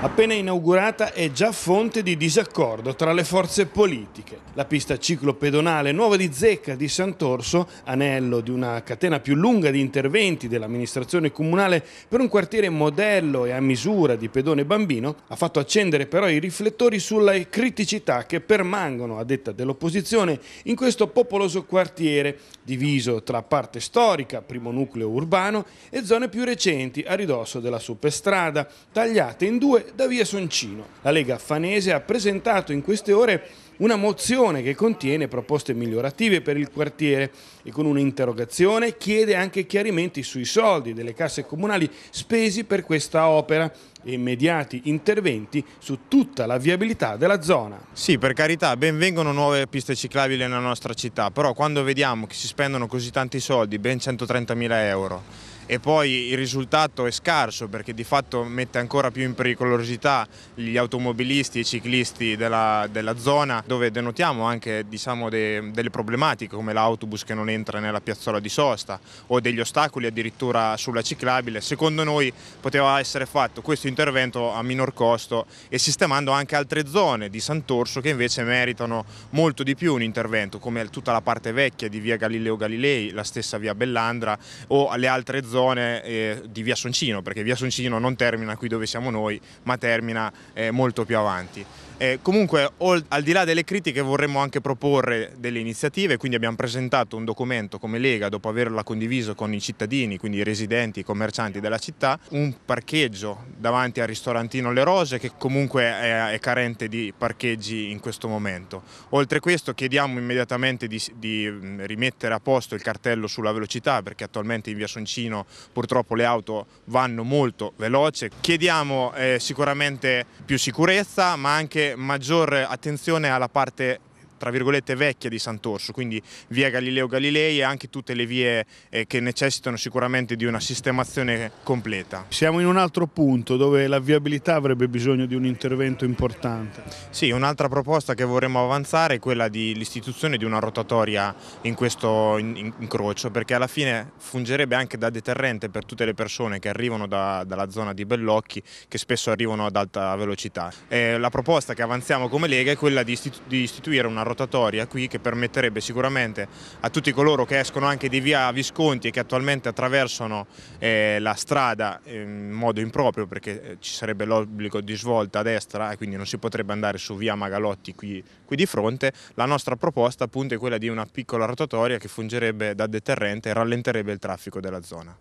appena inaugurata è già fonte di disaccordo tra le forze politiche. La pista ciclopedonale nuova di Zecca di Sant'Orso, anello di una catena più lunga di interventi dell'amministrazione comunale per un quartiere modello e a misura di pedone bambino, ha fatto accendere però i riflettori sulle criticità che permangono, a detta dell'opposizione, in questo popoloso quartiere, diviso tra parte storica, primo nucleo urbano, e zone più recenti a ridosso della superstrada, tagliate in due da via Soncino. La Lega Fanese ha presentato in queste ore una mozione che contiene proposte migliorative per il quartiere e con un'interrogazione chiede anche chiarimenti sui soldi delle casse comunali spesi per questa opera e immediati interventi su tutta la viabilità della zona. Sì, per carità, benvengono nuove piste ciclabili nella nostra città, però quando vediamo che si spendono così tanti soldi, ben 130.000 euro, e poi il risultato è scarso perché di fatto mette ancora più in pericolosità gli automobilisti e i ciclisti della, della zona dove denotiamo anche diciamo, de, delle problematiche come l'autobus che non entra nella piazzola di sosta o degli ostacoli addirittura sulla ciclabile. Secondo noi poteva essere fatto questo intervento a minor costo e sistemando anche altre zone di Sant'Orso che invece meritano molto di più un intervento come tutta la parte vecchia di via Galileo Galilei, la stessa via Bellandra o le altre zone zone eh, di Via Soncino, perché Via Soncino non termina qui dove siamo noi, ma termina eh, molto più avanti. Eh, comunque al di là delle critiche vorremmo anche proporre delle iniziative, quindi abbiamo presentato un documento come Lega dopo averla condiviso con i cittadini, quindi i residenti, i commercianti della città, un parcheggio davanti al ristorantino Le Rose che comunque è, è carente di parcheggi in questo momento. Oltre questo chiediamo immediatamente di, di rimettere a posto il cartello sulla velocità perché attualmente in via Soncino purtroppo le auto vanno molto veloce. Chiediamo eh, sicuramente più sicurezza ma anche maggior attenzione alla parte tra virgolette vecchia di Sant'Orso, quindi via Galileo Galilei e anche tutte le vie eh, che necessitano sicuramente di una sistemazione completa. Siamo in un altro punto dove la viabilità avrebbe bisogno di un intervento importante. Sì, un'altra proposta che vorremmo avanzare è quella dell'istituzione di, una rotatoria in questo incrocio, perché alla fine fungerebbe anche da deterrente per tutte le persone che arrivano da, dalla zona di Bellocchi, che spesso arrivano ad alta velocità. E eh, la proposta che avanziamo come Lega è quella di, istitu di istituire una rotatoria qui che permetterebbe sicuramente a tutti coloro che escono anche di via Visconti e che attualmente attraversano eh, la strada eh, in modo improprio perché eh, ci sarebbe l'obbligo di svolta a destra e quindi non si potrebbe andare su via Magalotti qui, qui di fronte, la nostra proposta appunto è quella di una piccola rotatoria che fungerebbe da deterrente e rallenterebbe il traffico della zona.